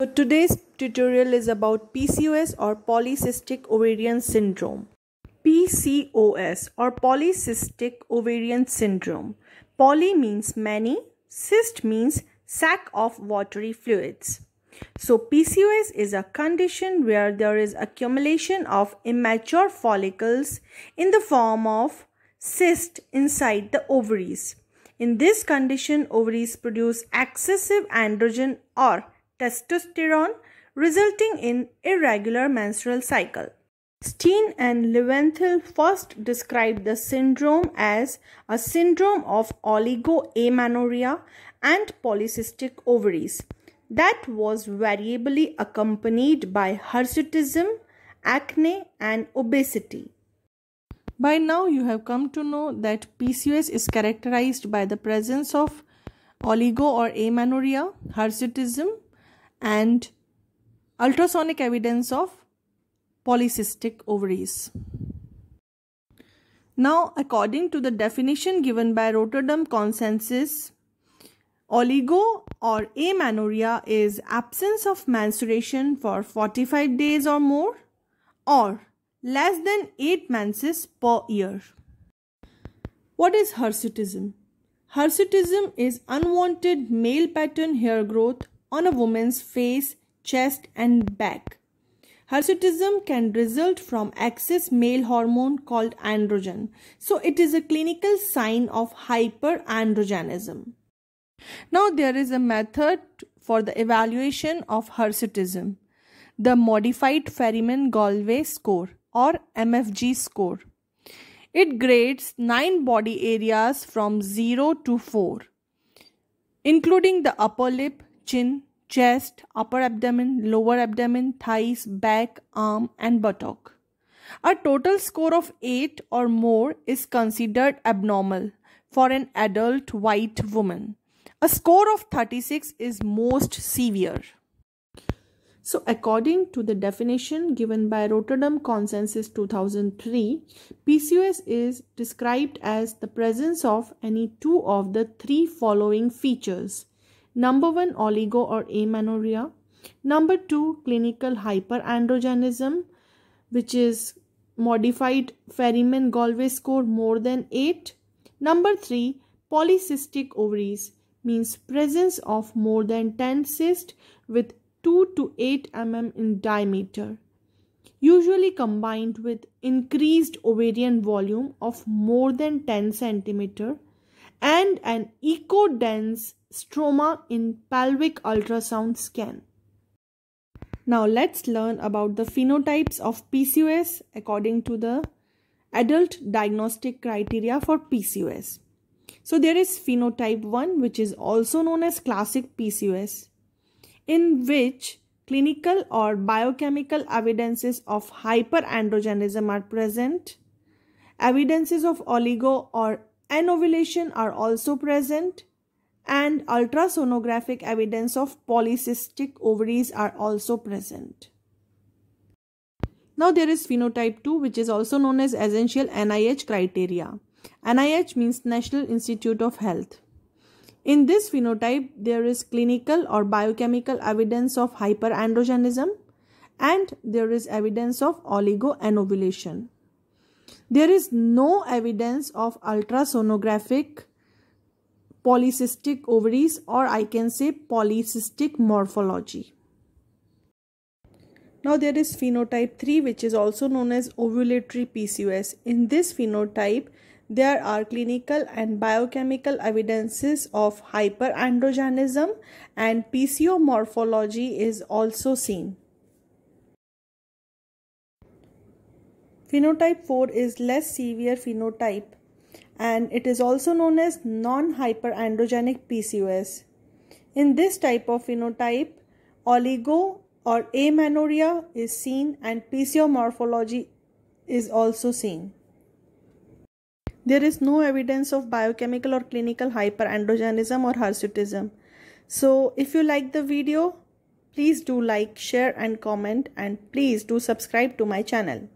So today's tutorial is about PCOS or polycystic ovarian syndrome. PCOS or polycystic ovarian syndrome. Poly means many, cyst means sac of watery fluids. So PCOS is a condition where there is accumulation of immature follicles in the form of cyst inside the ovaries. In this condition, ovaries produce excessive androgen or testosterone, resulting in irregular menstrual cycle. Steen and Leventhal first described the syndrome as a syndrome of oligoamenorrhea and polycystic ovaries that was variably accompanied by hirsutism, acne and obesity. By now you have come to know that PCOS is characterized by the presence of oligo or amenorrhea, hirsutism, and ultrasonic evidence of polycystic ovaries. Now, according to the definition given by Rotterdam Consensus, oligo or amenorrhea is absence of menstruation for 45 days or more or less than 8 menses per year. What is hirsutism? Hirsutism is unwanted male pattern hair growth on a woman's face, chest, and back. Hirsutism can result from excess male hormone called androgen. So it is a clinical sign of hyperandrogenism. Now there is a method for the evaluation of hirsutism. The modified ferriman Galway score or MFG score. It grades 9 body areas from 0 to 4 including the upper lip, chin, chest, upper abdomen, lower abdomen, thighs, back, arm, and buttock. A total score of 8 or more is considered abnormal for an adult white woman. A score of 36 is most severe. So, according to the definition given by Rotterdam Consensus 2003, PCOS is described as the presence of any two of the three following features Number one, oligo or amenorrhea. Number two, clinical hyperandrogenism, which is modified ferriman Galway score more than 8. Number three, polycystic ovaries means presence of more than 10 cysts with 2 to 8 mm in diameter usually combined with increased ovarian volume of more than 10 centimeter and an eco dense stroma in pelvic ultrasound scan. Now let's learn about the phenotypes of PCOS according to the adult diagnostic criteria for PCOS. So there is phenotype 1 which is also known as classic PCOS in which clinical or biochemical evidences of hyperandrogenism are present, evidences of oligo or Anovulation are also present and ultrasonographic evidence of polycystic ovaries are also present. Now there is phenotype 2 which is also known as essential NIH criteria. NIH means National Institute of Health. In this phenotype, there is clinical or biochemical evidence of hyperandrogenism and there is evidence of oligoanovulation. There is no evidence of ultrasonographic polycystic ovaries or I can say polycystic morphology. Now there is phenotype 3 which is also known as ovulatory PCOS. In this phenotype, there are clinical and biochemical evidences of hyperandrogenism and PCO morphology is also seen. Phenotype 4 is less severe phenotype and it is also known as non-hyperandrogenic PCOS. In this type of phenotype, oligo or amenorrhea is seen and PCO morphology is also seen. There is no evidence of biochemical or clinical hyperandrogenism or hirsutism. So if you like the video, please do like, share and comment and please do subscribe to my channel.